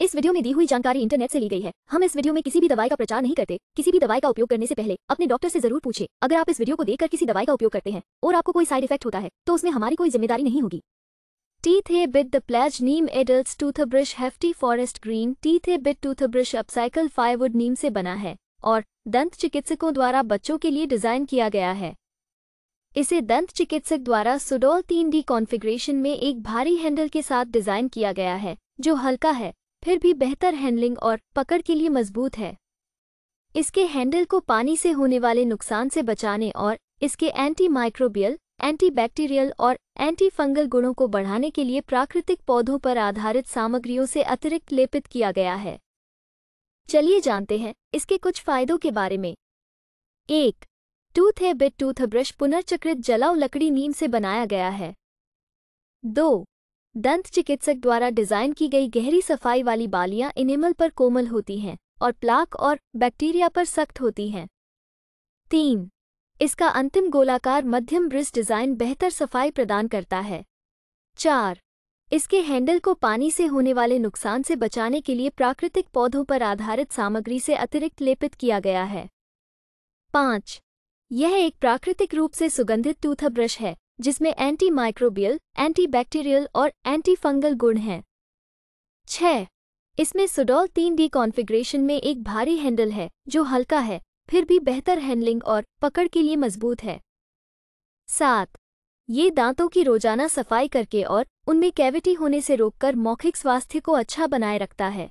इस वीडियो में दी हुई जानकारी इंटरनेट से ली गई है हम इस वीडियो में किसी भी दवाई का प्रचार नहीं करते किसी भी दवाई का उपयोग करने से पहले अपने डॉक्टर से जरूर पूछे अगर आप इस वीडियो को देखकर किसी दवाई का उपयोग करते हैं और आपको कोई साइड इफेक्ट होता है तो उसमें हमारी कोई जिम्मेदारी नहीं होगी Teethe bit the pledge neem toothbrush toothbrush hefty forest green teethe bit toothbrush upcycle firewood नीम से बना है और दंत चिकित्सकों द्वारा बच्चों के लिए डिजाइन किया गया है इसे दंत चिकित्सक द्वारा सुडोल तीन डी कॉन्फिग्रेशन में एक भारी हैंडल के साथ डिजाइन किया गया है जो हल्का है फिर भी बेहतर हैंडलिंग और पकड़ के लिए मजबूत है इसके हैंडल को पानी से होने वाले नुकसान से बचाने और इसके एंटी माइक्रोबियल एंटीबैक्टीरियल और एंटी फंगल गुणों को बढ़ाने के लिए प्राकृतिक पौधों पर आधारित सामग्रियों से अतिरिक्त लेपित किया गया है चलिए जानते हैं इसके कुछ फायदों के बारे में एक टूथ है बिट टूथब्रश पुनर्चक्रित जलाऊ लकड़ी नीम से बनाया गया है दो दंत चिकित्सक द्वारा डिजाइन की गई गहरी सफाई वाली बालियां इनेमल पर कोमल होती हैं और प्लाक और बैक्टीरिया पर सख्त होती हैं तीन इसका अंतिम गोलाकार मध्यम ब्रिज डिजाइन बेहतर सफाई प्रदान करता है चार इसके हैंडल को पानी से होने वाले नुकसान से बचाने के लिए प्राकृतिक पौधों पर आधारित सामग्री से अतिरिक्त लेपित किया गया है पाँच यह एक प्राकृतिक रूप से सुगंधित टूथब्रश है जिसमें एंटी माइक्रोबियल एंटीबैक्टीरियल और एंटी फंगल गुण हैं छः इसमें सुडोल तीन डी कॉन्फ़िगरेशन में एक भारी हैंडल है जो हल्का है फिर भी बेहतर हैंडलिंग और पकड़ के लिए मजबूत है सात ये दांतों की रोजाना सफाई करके और उनमें कैविटी होने से रोककर मौखिक स्वास्थ्य को अच्छा बनाए रखता है